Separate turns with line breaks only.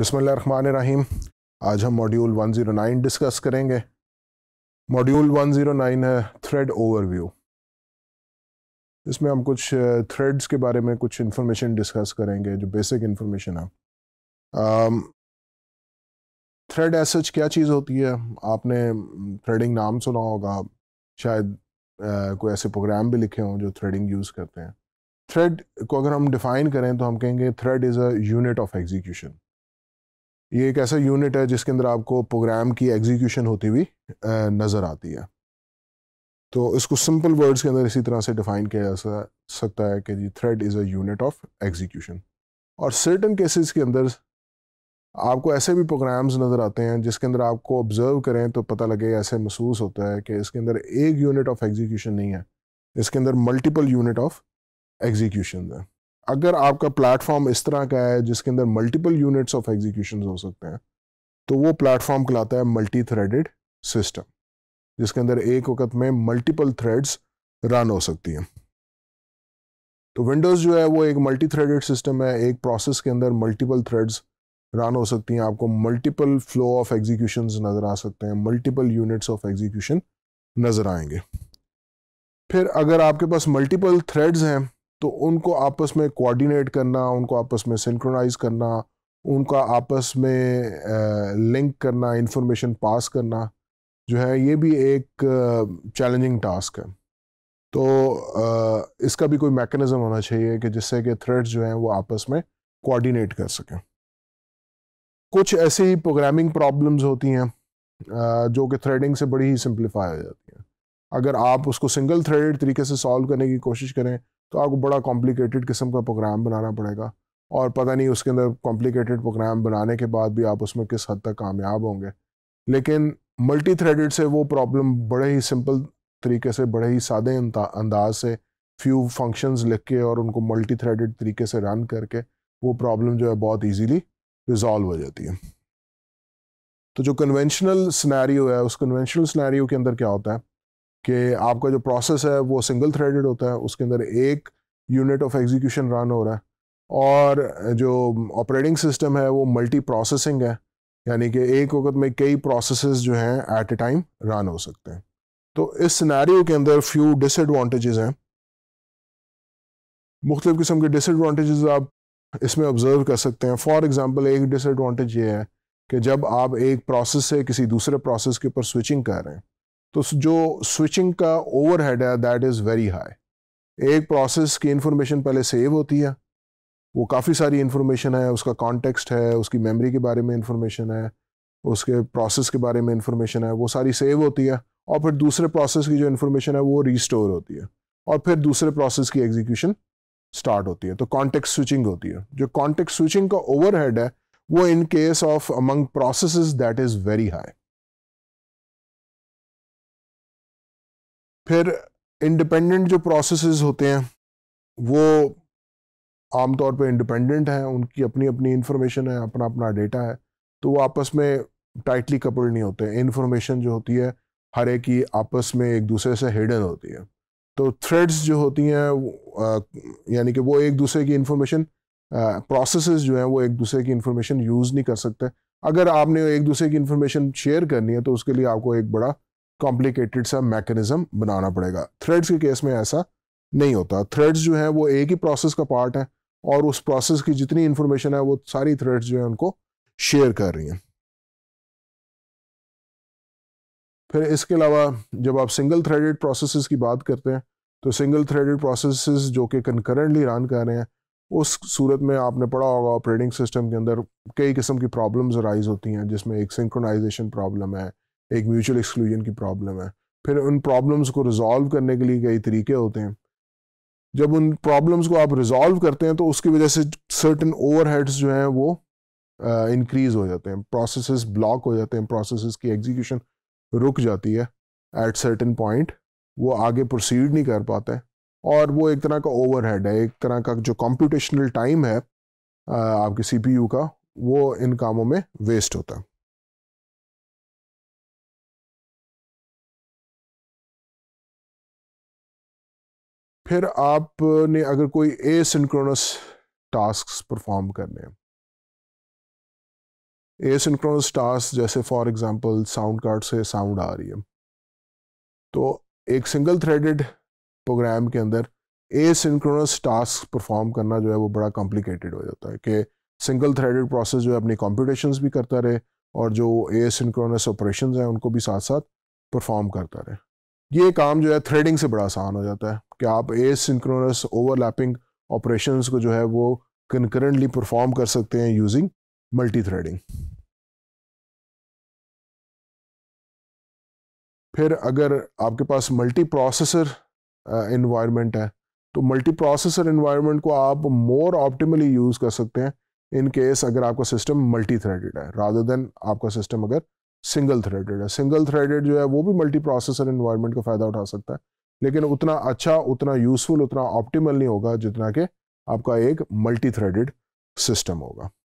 बिसमीम आज हम मॉड्यूल 109 डिस्कस करेंगे मॉड्यूल 109 है थ्रेड ओवरव्यू इसमें हम कुछ थ्रेड्स के बारे में कुछ इन्फॉर्मेशन डिस्कस करेंगे जो बेसिक इन्फॉर्मेशन है थ्रेड थ्रेड एसच क्या चीज़ होती है आपने थ्रेडिंग नाम सुना होगा शायद Uh, कोई ऐसे प्रोग्राम भी लिखे हों जो थ्रेडिंग यूज़ करते हैं थ्रेड को अगर हम डिफ़ाइन करें तो हम कहेंगे thread is a unit of execution ये एक ऐसा यूनिट है जिसके अंदर आपको प्रोग्राम की एग्जीक्यूशन होती हुई नज़र आती है तो इसको सिंपल वर्ड्स के अंदर इसी तरह से डिफाइन किया जा सकता है कि जी thread is a unit of execution और सर्टन केसेस के अंदर आपको ऐसे भी प्रोग्राम्स नज़र आते हैं जिसके अंदर आपको ऑब्ज़र्व करें तो पता लगे ऐसे महसूस होता है कि इसके अंदर एक यूनिट ऑफ एग्जीक्यूशन नहीं है इसके अंदर मल्टीपल यूनिट ऑफ एग्जीक्यूशन है अगर आपका प्लेटफॉर्म इस तरह का है जिसके अंदर मल्टीपल यूनिट्स ऑफ एग्जीक्यूशन हो सकते हैं तो वो प्लेटफॉर्म कहलाता है मल्टी थ्रेडेड सिस्टम जिसके अंदर एक वक्त में मल्टीपल थ्रेड्स रन हो सकती हैं तो विंडोज़ जो है वो एक मल्टी थ्रेडेड सिस्टम है एक प्रोसेस के अंदर मल्टीपल थ्रेड्स रन हो सकती हैं आपको मल्टीपल फ्लो ऑफ एग्जीक्यूशन नज़र आ सकते हैं मल्टीपल यूनिट्स ऑफ एग्जीक्यूशन नज़र आएंगे फिर अगर आपके पास मल्टीपल थ्रेड्स हैं तो उनको आपस में कोऑर्डिनेट करना उनको आपस में सिंक्रोनाइज करना उनका आपस में लिंक करना इंफॉर्मेशन पास करना जो है ये भी एक चैलेंजिंग टास्क है तो इसका भी कोई मैकेनिज़्म होना चाहिए कि जिससे कि थ्रेड्स जो हैं वो आपस में कोऑर्डिनेट कर सकें कुछ ऐसी ही प्रोग्रामिंग प्रॉब्लम्स होती हैं जो कि थ्रेडिंग से बड़ी ही सिंप्लीफाई हो जाती हैं अगर आप उसको सिंगल थ्रेडेड तरीके से सॉल्व करने की कोशिश करें तो आपको बड़ा कॉम्प्लिकेटेड किस्म का प्रोग्राम बनाना पड़ेगा और पता नहीं उसके अंदर कॉम्प्लिकेटेड प्रोग्राम बनाने के बाद भी आप उसमें किस हद तक कामयाब होंगे लेकिन मल्टी थ्रेडेड से वो प्रॉब्लम बड़े ही सिंपल तरीके से बड़े ही सादे अंदाज से फ्यू फंक्शंस लिख के और उनको मल्टी थ्रेडेड तरीके से रन करके वो प्रॉब्लम जो है बहुत इजीली रिजॉल्व हो जाती है तो जो कन्वेंशनल स्नैरियो है उस कन्वेंशनल स्नैरियो के अंदर क्या होता है कि आपका जो प्रोसेस है वो सिंगल थ्रेडेड होता है उसके अंदर एक यूनिट ऑफ एग्जीक्यूशन रन हो रहा है और जो ऑपरेटिंग सिस्टम है वो मल्टी प्रोसेसिंग है यानी कि एक वक्त में कई प्रोसेस जो हैं एट ए टाइम रन हो सकते हैं तो इस सिनेरियो के अंदर फ्यू डिसएडवांटेजेस हैं मुख्तु किस्म के डिसएडवांटेजेस आप इसमें ऑब्ज़र्व कर सकते हैं फॉर एग्ज़ाम्पल एक डिसएडवांटेज ये है कि जब आप एक प्रोसेस से किसी दूसरे प्रोसेस के ऊपर स्विचिंग कर रहे हैं तो जो स्विचिंग का ओवरहेड है दैट इज़ वेरी हाई एक प्रोसेस की इंफॉर्मेशन पहले सेव होती है वो काफ़ी सारी इन्फॉर्मेशन है उसका कॉन्टेक्स्ट है उसकी मेमोरी के बारे में इंफॉर्मेशन है उसके प्रोसेस के बारे में इन्फॉर्मेशन है वो सारी सेव होती है और फिर दूसरे प्रोसेस की जो इन्फॉर्मेशन है वो रिस्टोर होती है और फिर दूसरे प्रोसेस की एग्जीक्यूशन स्टार्ट होती है तो कॉन्टेक्ट स्विचिंग होती है जो कॉन्टेक्ट स्विचिंग का ओवरहेड है वो in case of among processes that is very high फिर इंडिपेंडेंट जो प्रोसेसेस होते हैं वो आमतौर पे इंडिपेंडेंट हैं उनकी अपनी अपनी इन्फॉर्मेशन है अपना अपना डेटा है तो वो आपस में टाइटली कपल्ड नहीं होते इन्फॉर्मेशन जो होती है हर एक ही आपस में एक दूसरे से हिडन होती है तो थ्रेड्स जो होती हैं यानी कि वो एक दूसरे की इन्फॉर्मेशन प्रोसेसेस जो हैं वो एक दूसरे की इन्फॉर्मेशन यूज़ नहीं कर सकते अगर आपने एक दूसरे की इन्फॉर्मेशन शेयर करनी है तो उसके लिए आपको एक बड़ा कॉम्प्लिकेटेड सा मैकेनिज्म बनाना पड़ेगा थ्रेड्स के केस में ऐसा नहीं होता थ्रेड्स जो है वो एक ही प्रोसेस का पार्ट है और उस प्रोसेस की जितनी इन्फॉर्मेशन है वो सारी थ्रेड्स जो है उनको शेयर कर रही हैं फिर इसके अलावा जब आप सिंगल थ्रेडेड प्रोसेसेस की बात करते हैं तो सिंगल थ्रेडेड प्रोसेसेस जो कि कंकरेंटली रन कर रहे हैं उस सूरत में आपने पढ़ा होगा ऑपरेटिंग सिस्टम के अंदर कई किस्म की प्रॉब्लम्स अराइज होती हैं जिसमें एक सिंक्रोनाइजेशन प्रॉब्लम है एक म्यूचुअल एक्सक्लूजन की प्रॉब्लम है फिर उन प्रॉब्लम्स को रिजॉल्व करने के लिए कई तरीके होते हैं जब उन प्रॉब्लम्स को आप रिजॉल्व करते हैं तो उसकी वजह से सर्टन ओवरहेड्स जो हैं वो इंक्रीज uh, हो जाते हैं प्रोसेसेस ब्लॉक हो जाते हैं प्रोसेसेस की एग्जीक्यूशन रुक जाती है एट सर्टन पॉइंट वो आगे प्रोसीड नहीं कर पाते और वो एक तरह का ओवरहेड है एक तरह का जो कॉम्पिटिशनल टाइम है आपके सीपीयू का वो इन कामों में वेस्ट होता है फिर आपने अगर कोई सिंक्रोनस टास्क परफॉर्म करने ए सिंक्रोनस टास्क जैसे फॉर एग्जांपल साउंड कार्ड से साउंड आ रही है तो एक सिंगल थ्रेडेड प्रोग्राम के अंदर ए सिंक्रोनस टास्क परफॉर्म करना जो है वो बड़ा कॉम्प्लिकेटेड हो जाता है कि सिंगल थ्रेडेड प्रोसेस जो है अपनी कॉम्पिटिशन भी करता रहे और जो सिंक्रोनस ऑपरेशन हैं उनको भी साथ साथ परफॉर्म करता रहे ये काम जो है थ्रेडिंग से बड़ा आसान हो जाता है कि आप ए सिंक्रोनस ओवरलैपिंग ऑपरेशन को जो है वो कंकरेंटली परफॉर्म कर सकते हैं यूजिंग मल्टी थ्रेडिंग फिर अगर आपके पास मल्टी प्रोसेसर इन्वायरमेंट है तो मल्टी प्रोसेसर इन्वायरमेंट को आप मोर ऑप्टिमली यूज़ कर सकते हैं इन केस अगर आपका सिस्टम मल्टी थ्रेडेड है रादर देन आपका सिस्टम अगर सिंगल थ्रेडेड है सिंगल थ्रेडेड जो है वो भी मल्टी प्रोसेसर इन्वायरमेंट का फ़ायदा उठा सकता है लेकिन उतना अच्छा उतना यूजफुल उतना ऑप्टिमल नहीं होगा जितना कि आपका एक मल्टी थ्रेडेड सिस्टम होगा